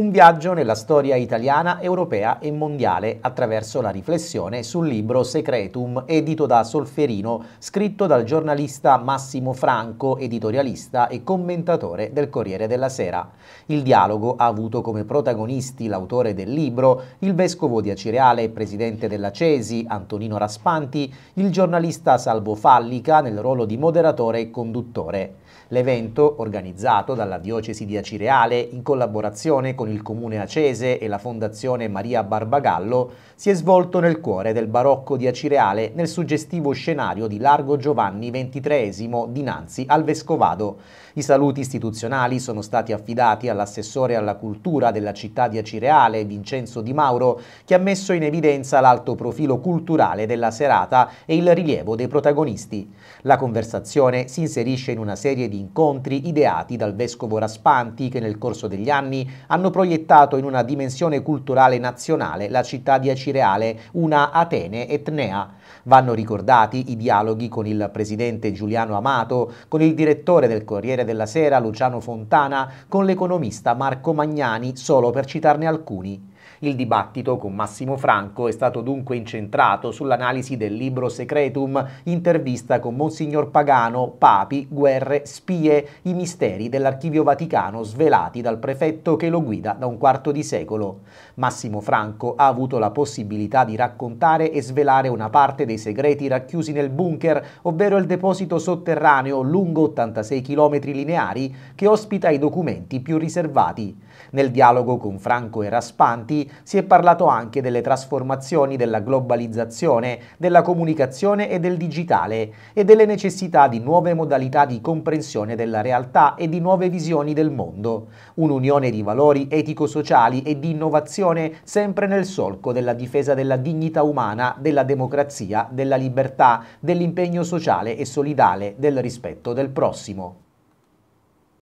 Un viaggio nella storia italiana, europea e mondiale attraverso la riflessione sul libro Secretum, edito da Solferino, scritto dal giornalista Massimo Franco, editorialista e commentatore del Corriere della Sera. Il dialogo ha avuto come protagonisti l'autore del libro, il vescovo di Acireale e presidente della Cesi, Antonino Raspanti, il giornalista Salvo Fallica nel ruolo di moderatore e conduttore. L'evento, organizzato dalla diocesi di Acireale in collaborazione con con il comune acese e la fondazione Maria Barbagallo, si è svolto nel cuore del barocco di Acireale nel suggestivo scenario di Largo Giovanni XXIII dinanzi al Vescovado. I saluti istituzionali sono stati affidati all'assessore alla cultura della città di Acireale, Vincenzo Di Mauro, che ha messo in evidenza l'alto profilo culturale della serata e il rilievo dei protagonisti. La conversazione si inserisce in una serie di incontri ideati dal vescovo Raspanti che nel corso degli anni hanno proiettato in una dimensione culturale nazionale la città di Acireale, una Atene etnea. Vanno ricordati i dialoghi con il presidente Giuliano Amato, con il direttore del Corriere della Sera Luciano Fontana, con l'economista Marco Magnani, solo per citarne alcuni. Il dibattito con Massimo Franco è stato dunque incentrato sull'analisi del libro Secretum, intervista con Monsignor Pagano, Papi, Guerre, Spie, i misteri dell'Archivio Vaticano svelati dal prefetto che lo guida da un quarto di secolo. Massimo Franco ha avuto la possibilità di raccontare e svelare una parte dei segreti racchiusi nel bunker, ovvero il deposito sotterraneo lungo 86 km lineari che ospita i documenti più riservati. Nel dialogo con Franco e Raspanti si è parlato anche delle trasformazioni, della globalizzazione, della comunicazione e del digitale e delle necessità di nuove modalità di comprensione della realtà e di nuove visioni del mondo. Un'unione di valori etico-sociali e di innovazione sempre nel solco della difesa della dignità umana, della democrazia, della libertà, dell'impegno sociale e solidale, del rispetto del prossimo.